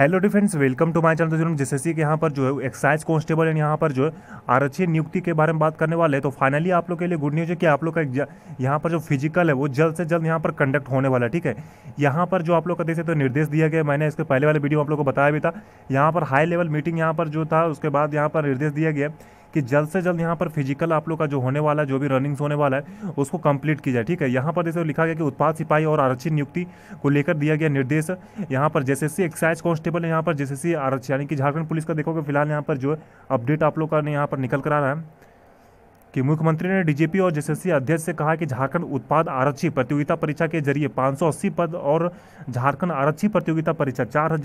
hello defence welcome to my channel तो जैसे कि यहाँ पर जो है एक्साइज कांस्टेबल एंड यहाँ पर जो है आरक्षी नियुक्ति के बारे में बात करने वाले हैं तो फाइनली आप लोग के लिए गुड न्यूज़ है कि आप लोग का यहाँ पर जो फिजिकल है वो जल्द से जल्द यहाँ पर कंडक्ट होने वाला है ठीक है यहाँ पर जो आप लोग का देखे तो निर्देश दिया गया मैंने इसके पहले वाले वीडियो आप लोग को बताया भी था यहाँ पर हाई लेवल मीटिंग यहाँ पर जो था उसके बाद यहाँ पर निर्देश दिया गया कि जल्द से जल्द यहाँ पर फिजिकल आप लोग का जो होने वाला है जो भी रनिंग्स होने वाला है उसको कंप्लीट की जाए ठीक है यहाँ पर जैसे लिखा गया कि उत्पाद सिपाही और आरक्षी नियुक्ति को लेकर दिया गया निर्देश यहाँ पर जैसे सी एक्साइज है यहाँ पर जैसे सी आरक्षी यानी कि झारखंड पुलिस का देखोगे फिलहाल यहाँ पर जो अपडेट आप लोग का यहाँ पर निकल कर आ रहा है कि मुख्यमंत्री ने डीजीपी और जेसीसी अध्यक्ष से कहा कि झारखंड उत्पाद आरक्षी प्रतियोगिता परीक्षा के जरिए 580 पद और झारखंड आरक्षी प्रतियोगिता परीक्षा चार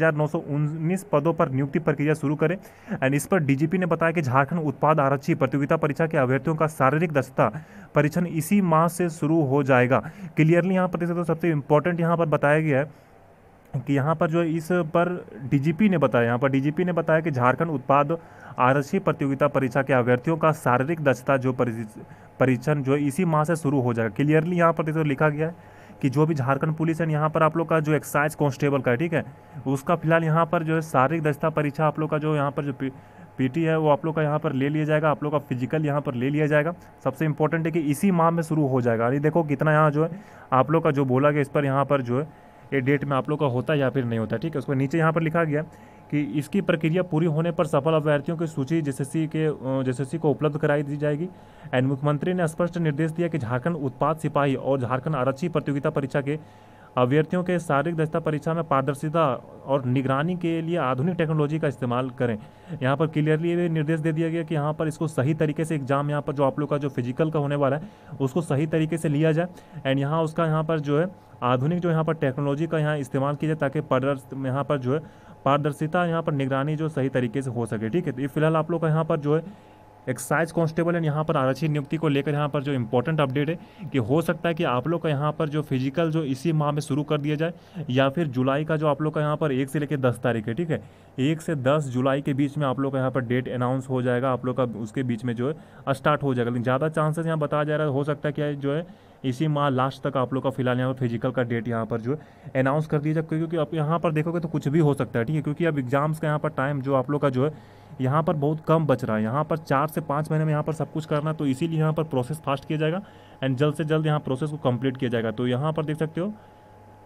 पदों पर नियुक्ति प्रक्रिया शुरू करें एंड इस पर डीजीपी ने बताया कि झारखंड उत्पाद आरक्षी प्रतियोगिता परीक्षा के अभ्यर्थियों का शारीरिक दक्षता परीक्षण इसी माह से शुरू हो जाएगा क्लियरली यहाँ पर सबसे इम्पोर्टेंट यहाँ पर बताया गया है कि यहाँ पर जो इस पर डीजीपी ने बताया यहाँ पर डीजीपी ने बताया कि झारखंड उत्पाद आरक्षी प्रतियोगिता परीक्षा के अभ्यर्थियों का शारीरिक दक्षता जो परीक्षण जो इसी माह से शुरू हो जाएगा क्लियरली यहाँ पर तो लिखा गया है कि जो भी झारखंड पुलिस है यहाँ पर आप लोग का जो एक्साइज कॉन्स्टेबल का है ठीक है उसका फिलहाल यहाँ पर जो है शारीरिक दक्षता परीक्षा आप लोग का जो यहाँ पर जो पीटी है वो आप लोग का यहाँ पर ले लिया जाएगा आप लोग का फिजिकल यहाँ पर ले लिया जाएगा सबसे इंपॉर्टेंट है कि इसी माह में शुरू हो जाएगा अरे देखो कितना यहाँ जो है आप लोग का जो बोला गया इस पर यहाँ पर जो है ये डेट में आप लोग का होता है या फिर नहीं होता ठीक है उसको नीचे यहाँ पर लिखा गया कि इसकी प्रक्रिया पूरी होने पर सफल अभ्यर्थियों की सूची जेएसएससी के जेएसएससी को उपलब्ध कराई दी जाएगी एंड मुख्यमंत्री ने स्पष्ट निर्देश दिया कि झारखंड उत्पाद सिपाही और झारखंड आरक्षी प्रतियोगिता परीक्षा के अभ्यर्थियों के शारीरिक दक्षता परीक्षा में पारदर्शिता और निगरानी के लिए आधुनिक टेक्नोलॉजी का इस्तेमाल करें यहाँ पर क्लियरली ये निर्देश दे दिया गया कि यहाँ पर इसको सही तरीके से एग्जाम यहाँ पर जो आप लोग का जो फिजिकल का होने वाला है उसको सही तरीके से लिया जाए एंड यहाँ उसका यहाँ पर जो है आधुनिक जो यहाँ पर टेक्नोलॉजी का यहाँ इस्तेमाल किया जाए ताकि पारदर्श यहाँ पर जो है पारदर्शिता यहाँ पर निगरानी जो सही तरीके से हो सके ठीक है तो ये फिलहाल आप लोग का यहाँ पर जो है एक्साइज कांस्टेबल एंड यहाँ पर आरक्षी नियुक्ति को लेकर यहाँ पर जो इंपॉर्टेंट अपडेट है कि हो सकता है कि आप लोग का यहाँ पर जो फिजिकल जो इसी माह में शुरू कर दिया जाए या फिर जुलाई का जो आप लोग का यहाँ पर एक से लेकर दस तारीख है ठीक है एक से दस जुलाई के बीच में आप लोग का यहाँ पर डेट अनाउंस हो जाएगा आप लोग का उसके बीच में जो है स्टार्ट हो जाएगा लेकिन ज़्यादा चांसेस यहाँ बताया जा रहा है हो सकता है कि जो है इसी माह लास्ट तक आप लोग का फिलहाल यहाँ पर फिजिकल का डेट यहाँ पर जो है अनाउंस कर दिया जाए क्योंकि आप यहाँ पर देखोगे तो कुछ भी हो सकता है ठीक है क्योंकि अब एग्जाम्स का यहाँ पर टाइम जो आप लोग का जो है यहाँ पर बहुत कम बच रहा है यहाँ पर चार से पाँच महीने में यहाँ पर सब कुछ करना तो इसीलिए यहाँ पर प्रोसेस फास्ट किया जाएगा एंड जल्द से जल्द यहाँ प्रोसेस को कम्प्लीट किया जाएगा तो यहाँ पर देख सकते हो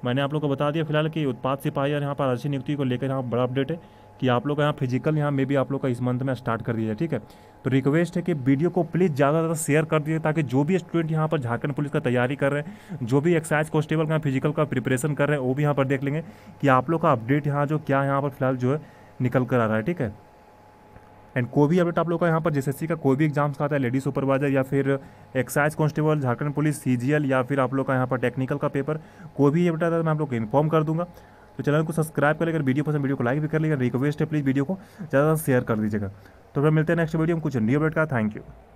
मैंने आप लोग को बता दिया फिलहाल कि उत्पाद सिपाही और यहाँ पर अच्छी नियुक्ति को लेकर यहाँ बड़ा अपडेट है कि आप लोग का यहाँ फिजिकल यहाँ मे भी आप लोग का इस मंथ में स्टार्ट कर दिया जाए ठीक है तो रिक्वेस्ट है कि वीडियो को प्लीज़ ज़्यादा से ज़्यादा शेयर कर दीजिए ताकि जो भी स्टूडेंट यहाँ पर झारखंड पुलिस का तैयारी कर रहे हैं जो भी एक्साइज कॉन्स्टेबल का फिजिकल का प्रिपरेशन कर रहे हैं वो भी यहाँ पर देख लेंगे कि आप लोग का अपडेट यहाँ जो क्या यहाँ पर फिलहाल जो है निकल कर आ रहा है ठीक है एंड कोई भी अपडेट आप लोग का यहाँ पर सी का कोई भी एग्जाम्स का आता है लेडी सुपरवाइजर या फिर excise constable Jharkhand police C या फिर आप लोग का यहाँ पर टेक्निकल का पेपर कोई भी अपडेट आता है मैं आप लोग को इन्फॉर्म कर दूँगा तो चैनल को सब्सक्राइब कर लेकर वीडियो पसंद वीडियो को लाइक भी कर लेकर रिक्वेस्ट है प्लीज़ वीडियो को ज़्यादा शेयर कर दीजिएगा तो फिर मिलते हैं नेक्स्ट वीडियो में कुछ न्यू अपडेट का थैंक यू